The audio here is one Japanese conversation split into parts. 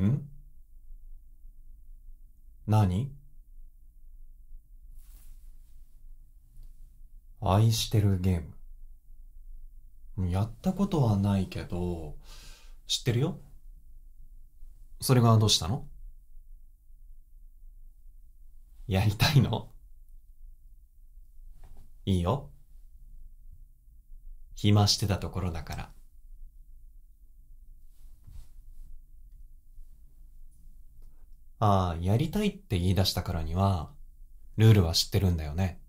ん何愛してるゲーム。やったことはないけど、知ってるよそれがどうしたのやりたいのいいよ。暇してたところだから。ああ、やりたいって言い出したからには、ルールは知ってるんだよね。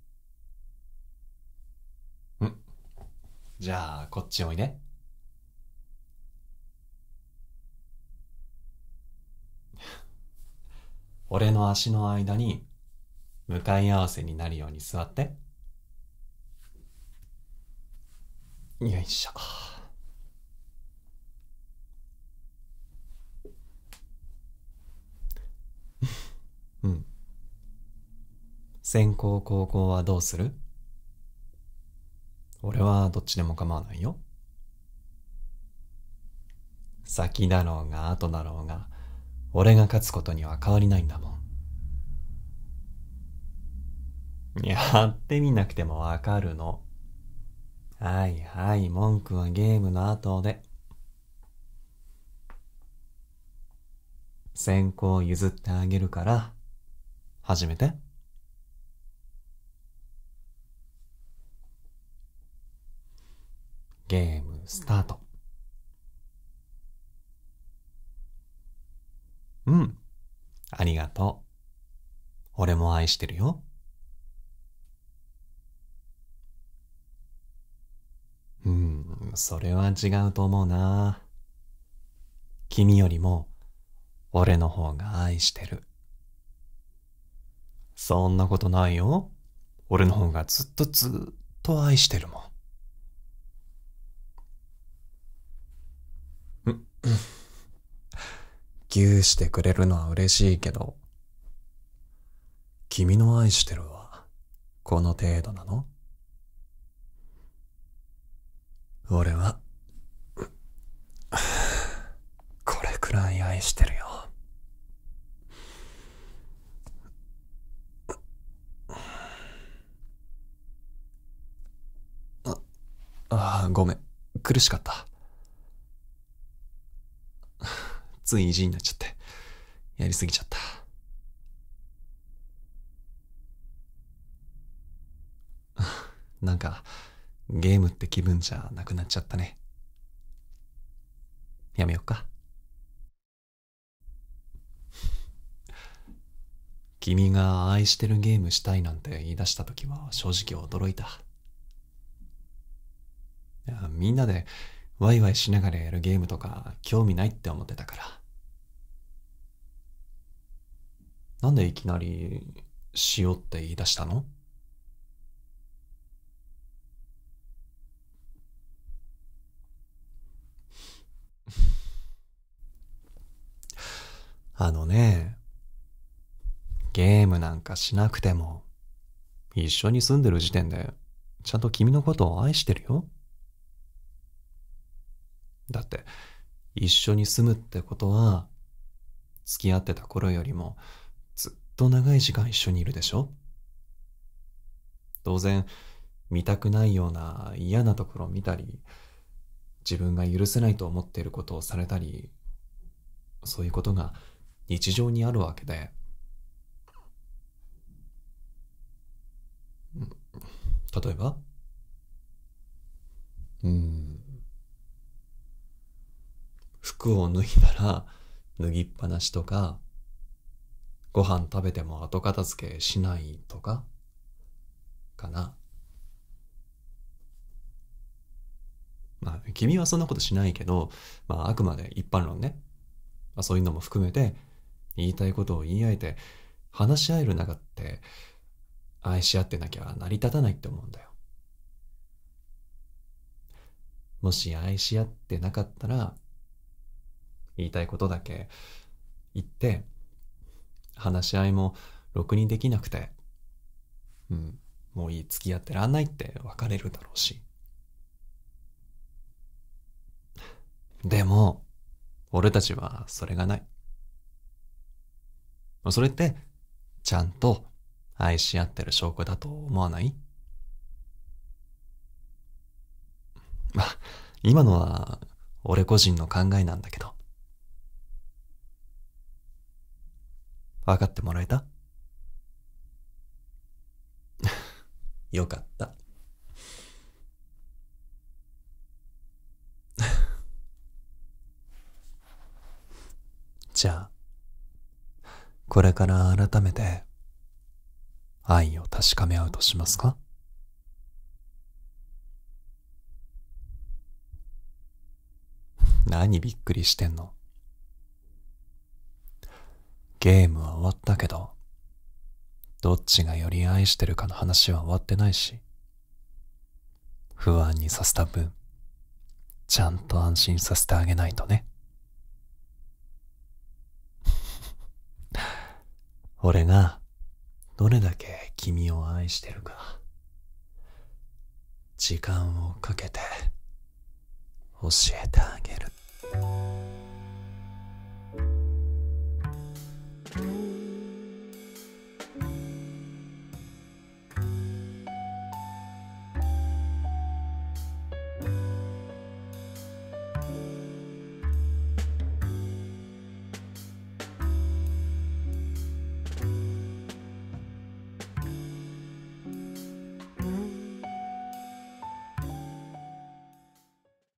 んじゃあ、こっちおいで。俺の足の間に、向かい合わせになるように座って。よいしょ。専攻高校はどうする俺はどっちでも構わないよ。先だろうが後だろうが、俺が勝つことには変わりないんだもん。やってみなくてもわかるの。はいはい、文句はゲームの後で。先行譲ってあげるから、始めて。ゲームスタート。うん。ありがとう。俺も愛してるよ。うん、それは違うと思うな。君よりも、俺の方が愛してる。そんなことないよ。俺の方がずっとずっと愛してるもん。ぎゅうしてくれるのは嬉しいけど、君の愛してるは、この程度なの俺は、これくらい愛してるよ。ああ、ごめん。苦しかった。つい意地になっちゃって、やりすぎちゃった。なんか、ゲームって気分じゃなくなっちゃったね。やめよっか。君が愛してるゲームしたいなんて言い出した時は正直驚いた。いみんなでワイワイしながらやるゲームとか興味ないって思ってたからなんでいきなりしようって言い出したのあのね、ゲームなんかしなくても、一緒に住んでる時点で、ちゃんと君のことを愛してるよ。だって一緒に住むってことは付き合ってた頃よりもずっと長い時間一緒にいるでしょ当然見たくないような嫌なところを見たり自分が許せないと思っていることをされたりそういうことが日常にあるわけで例えばうんを脱いだら脱ぎっぱなしとか、ご飯食べても後片付けしないとか、かな。まあ、君はそんなことしないけど、まあ、あくまで一般論ね。まあ、そういうのも含めて、言いたいことを言い合えて、話し合える中って、愛し合ってなきゃ成り立たないって思うんだよ。もし愛し合ってなかったら、言いたいことだけ言って話し合いもろくにできなくて、うん、もういい付き合ってらんないって別れるだろうしでも俺たちはそれがないそれってちゃんと愛し合ってる証拠だと思わないまあ今のは俺個人の考えなんだけど分かってもらえた よかった じゃあこれから改めて愛を確かめ合うとしますか 何びっくりしてんのゲームは終わったけど、どっちがより愛してるかの話は終わってないし、不安にさせた分、ちゃんと安心させてあげないとね。俺が、どれだけ君を愛してるか、時間をかけて、教えてあげる。